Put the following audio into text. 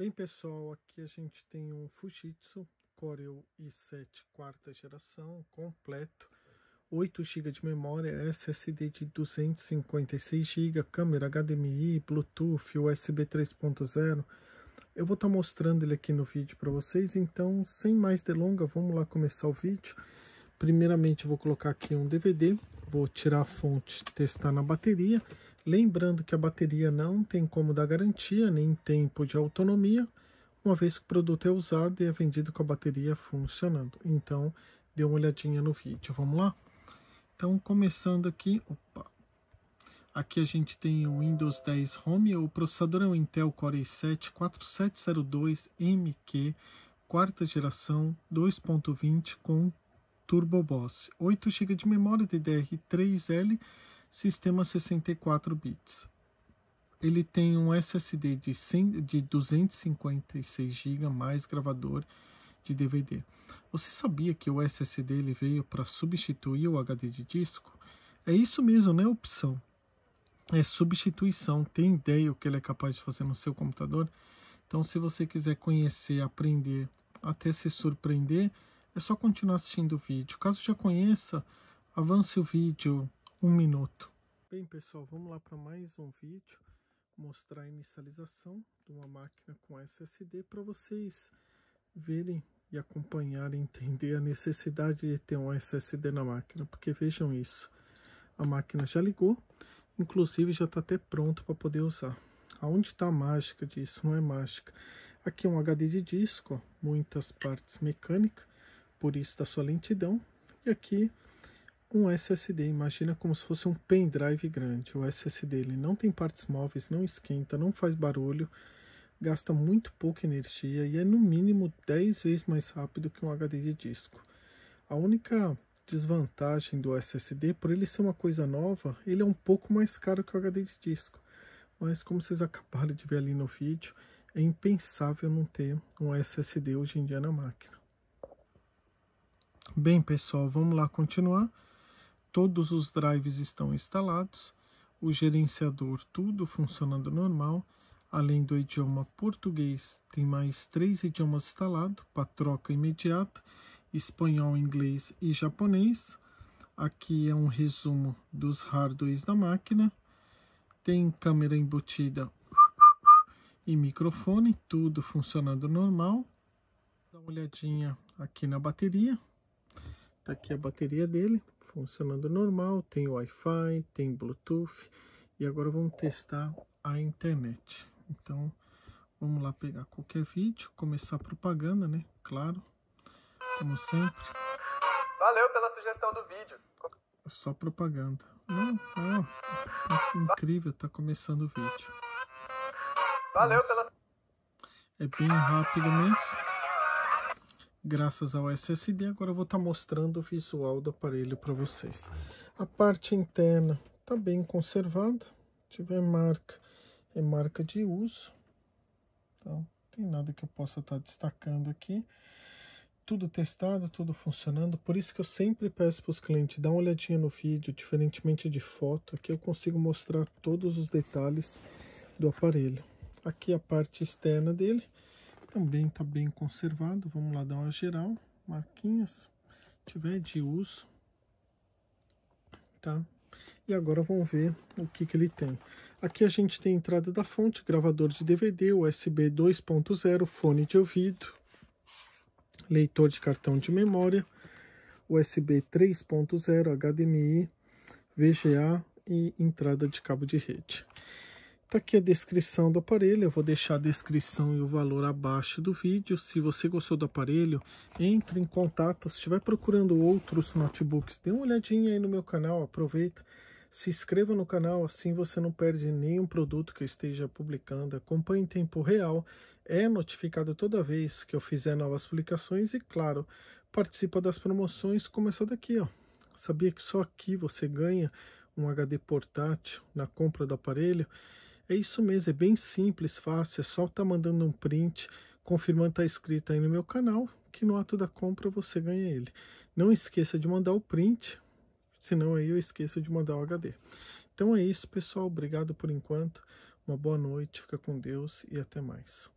Bem pessoal, aqui a gente tem um Fujitsu Corel i7 quarta geração completo, 8 GB de memória, SSD de 256 GB, câmera HDMI, Bluetooth, USB 3.0. Eu vou estar tá mostrando ele aqui no vídeo para vocês, então sem mais delonga, vamos lá começar o vídeo. Primeiramente vou colocar aqui um DVD, vou tirar a fonte, testar na bateria, Lembrando que a bateria não tem como dar garantia nem tempo de autonomia, uma vez que o produto é usado e é vendido com a bateria funcionando. Então, dê uma olhadinha no vídeo, vamos lá? Então, começando aqui, opa. Aqui a gente tem o Windows 10 Home, o processador é o Intel Core i7 4702MQ, quarta geração, 2.20 com Turbo Boss, 8 GB de memória DDR3L, sistema 64 bits. Ele tem um SSD de, 100, de 256 GB mais gravador de DVD. Você sabia que o SSD ele veio para substituir o HD de disco? É isso mesmo, não é opção. É substituição. Tem ideia o que ele é capaz de fazer no seu computador? Então, se você quiser conhecer, aprender, até se surpreender, é só continuar assistindo o vídeo. Caso já conheça, avance o vídeo, um minuto. Bem pessoal, vamos lá para mais um vídeo mostrar a inicialização de uma máquina com SSD para vocês verem e acompanharem, entender a necessidade de ter um SSD na máquina, porque vejam isso, a máquina já ligou, inclusive já está até pronto para poder usar. Aonde está a mágica disso? Não é mágica. Aqui é um HD de disco, ó, muitas partes mecânicas, por isso da sua lentidão, e aqui um SSD, imagina como se fosse um pendrive grande. O SSD ele não tem partes móveis, não esquenta, não faz barulho, gasta muito pouca energia e é no mínimo 10 vezes mais rápido que um HD de disco. A única desvantagem do SSD, por ele ser uma coisa nova, ele é um pouco mais caro que o HD de disco. Mas como vocês acabaram de ver ali no vídeo, é impensável não ter um SSD hoje em dia na máquina. Bem pessoal, vamos lá continuar todos os drives estão instalados, o gerenciador tudo funcionando normal, além do idioma português, tem mais três idiomas instalados para troca imediata, espanhol, inglês e japonês. Aqui é um resumo dos hardwares da máquina. Tem câmera embutida e microfone, tudo funcionando normal. Dá uma olhadinha aqui na bateria. Está aqui a bateria dele funcionando normal, tem Wi-Fi, tem Bluetooth e agora vamos testar a internet. Então vamos lá pegar qualquer vídeo, começar a propaganda, né? Claro, como sempre. Valeu pela sugestão do vídeo. Só propaganda. Não, ó, é, é incrível, tá começando o vídeo. Valeu Nossa. pela. É bem rápido mesmo graças ao SSD, agora eu vou estar tá mostrando o visual do aparelho para vocês. A parte interna está bem conservada, tiver marca, é marca de uso, então, tá? não tem nada que eu possa estar tá destacando aqui. Tudo testado, tudo funcionando, por isso que eu sempre peço para os clientes, dar uma olhadinha no vídeo, diferentemente de foto, que eu consigo mostrar todos os detalhes do aparelho. Aqui a parte externa dele, também está bem conservado. Vamos lá dar uma geral. Marquinhas, tiver de uso, tá? E agora vamos ver o que, que ele tem. Aqui a gente tem entrada da fonte, gravador de DVD, USB 2.0, fone de ouvido, leitor de cartão de memória, USB 3.0, HDMI, VGA e entrada de cabo de rede. Tá aqui a descrição do aparelho, eu vou deixar a descrição e o valor abaixo do vídeo. Se você gostou do aparelho, entre em contato. Se estiver procurando outros notebooks, dê uma olhadinha aí no meu canal, aproveita. Se inscreva no canal, assim você não perde nenhum produto que eu esteja publicando. Acompanhe em tempo real, é notificado toda vez que eu fizer novas publicações e, claro, participa das promoções, como essa daqui, ó. Sabia que só aqui você ganha um HD portátil na compra do aparelho? É isso mesmo, é bem simples, fácil, é só estar tá mandando um print, confirmando que está inscrito aí no meu canal, que no ato da compra você ganha ele. Não esqueça de mandar o print, senão aí eu esqueço de mandar o HD. Então é isso, pessoal. Obrigado por enquanto. Uma boa noite, fica com Deus e até mais.